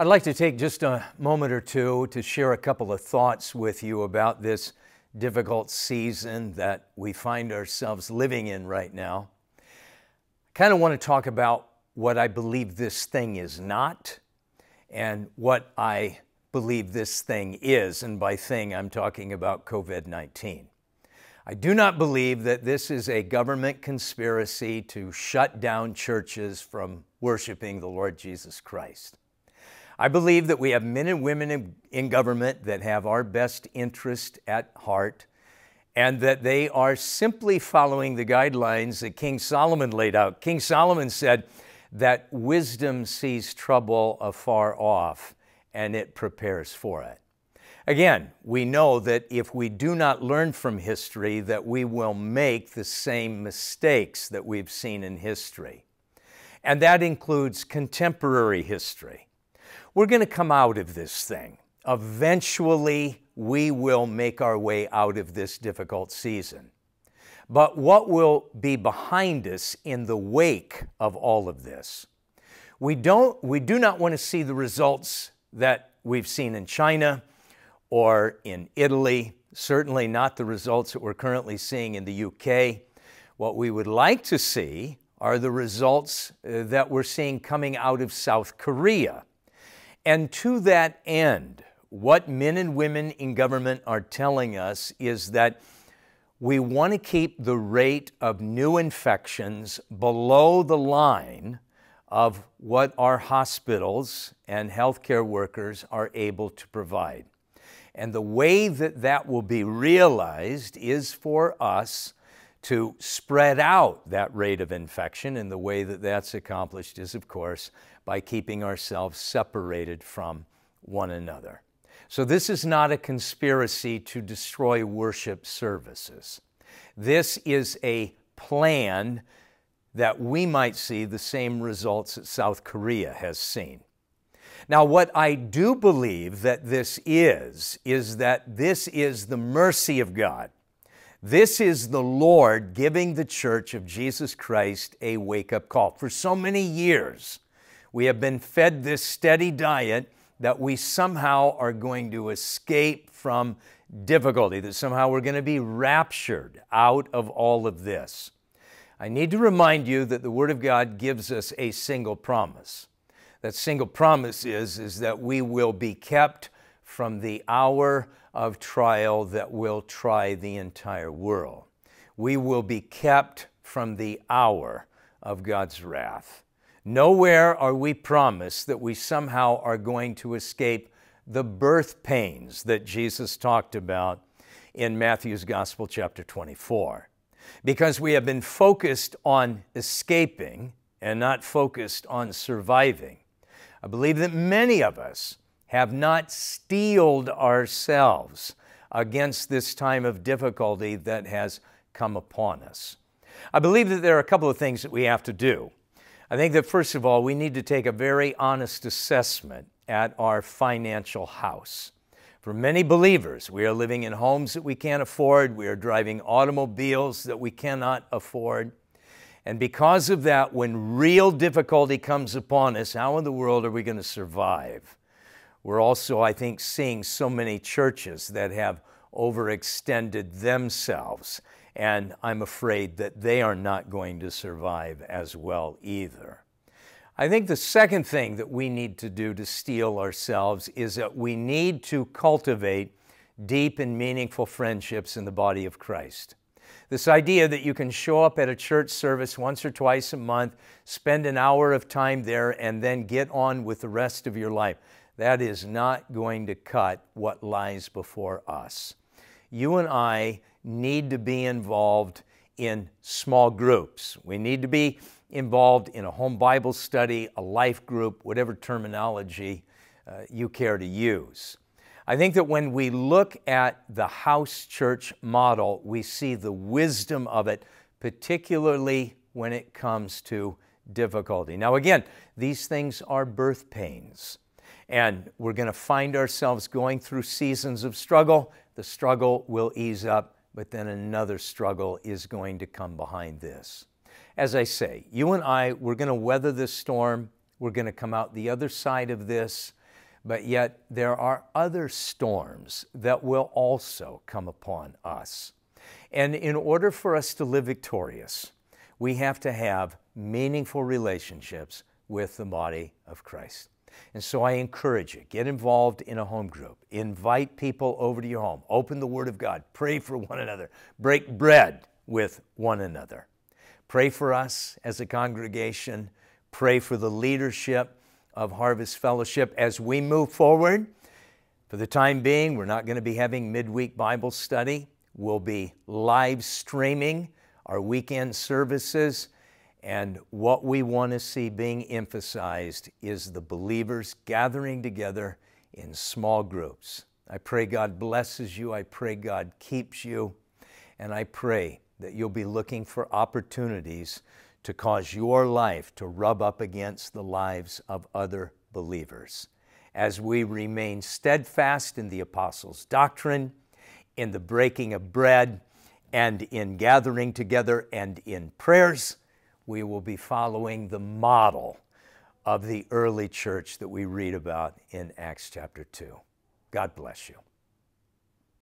I'd like to take just a moment or two to share a couple of thoughts with you about this difficult season that we find ourselves living in right now. I kind of want to talk about what I believe this thing is not and what I believe this thing is. And by thing, I'm talking about COVID 19. I do not believe that this is a government conspiracy to shut down churches from worshiping the Lord Jesus Christ. I believe that we have men and women in, in government that have our best interest at heart and that they are simply following the guidelines that King Solomon laid out. King Solomon said that wisdom sees trouble afar off and it prepares for it. Again, we know that if we do not learn from history that we will make the same mistakes that we've seen in history. And that includes contemporary history. We're going to come out of this thing. Eventually, we will make our way out of this difficult season. But what will be behind us in the wake of all of this? We, don't, we do not want to see the results that we've seen in China or in Italy, certainly not the results that we're currently seeing in the UK. What we would like to see are the results uh, that we're seeing coming out of South Korea and to that end, what men and women in government are telling us is that we want to keep the rate of new infections below the line of what our hospitals and healthcare workers are able to provide. And the way that that will be realized is for us to spread out that rate of infection. And the way that that's accomplished is, of course, by keeping ourselves separated from one another. So, this is not a conspiracy to destroy worship services. This is a plan that we might see the same results that South Korea has seen. Now, what I do believe that this is, is that this is the mercy of God. This is the Lord giving the church of Jesus Christ a wake up call. For so many years, we have been fed this steady diet that we somehow are going to escape from difficulty, that somehow we're going to be raptured out of all of this. I need to remind you that the Word of God gives us a single promise. That single promise is, is that we will be kept from the hour of trial that will try the entire world. We will be kept from the hour of God's wrath. Nowhere are we promised that we somehow are going to escape the birth pains that Jesus talked about in Matthew's Gospel, chapter 24. Because we have been focused on escaping and not focused on surviving, I believe that many of us have not steeled ourselves against this time of difficulty that has come upon us. I believe that there are a couple of things that we have to do I think that first of all, we need to take a very honest assessment at our financial house. For many believers, we are living in homes that we can't afford, we are driving automobiles that we cannot afford. And because of that, when real difficulty comes upon us, how in the world are we going to survive? We're also, I think, seeing so many churches that have overextended themselves and I'm afraid that they are not going to survive as well either. I think the second thing that we need to do to steel ourselves is that we need to cultivate deep and meaningful friendships in the body of Christ. This idea that you can show up at a church service once or twice a month, spend an hour of time there, and then get on with the rest of your life, that is not going to cut what lies before us. You and I need to be involved in small groups. We need to be involved in a home Bible study, a life group, whatever terminology uh, you care to use. I think that when we look at the house church model, we see the wisdom of it, particularly when it comes to difficulty. Now, again, these things are birth pains, and we're going to find ourselves going through seasons of struggle. The struggle will ease up but then another struggle is going to come behind this. As I say, you and I, we're going to weather this storm. We're going to come out the other side of this. But yet, there are other storms that will also come upon us. And in order for us to live victorious, we have to have meaningful relationships with the body of Christ. And so I encourage you get involved in a home group, invite people over to your home, open the Word of God, pray for one another, break bread with one another. Pray for us as a congregation, pray for the leadership of Harvest Fellowship as we move forward. For the time being, we're not going to be having midweek Bible study. We'll be live streaming our weekend services. And what we want to see being emphasized is the believers gathering together in small groups. I pray God blesses you. I pray God keeps you. And I pray that you'll be looking for opportunities to cause your life to rub up against the lives of other believers. As we remain steadfast in the apostles' doctrine, in the breaking of bread, and in gathering together and in prayers, we will be following the model of the early church that we read about in Acts chapter 2. God bless you.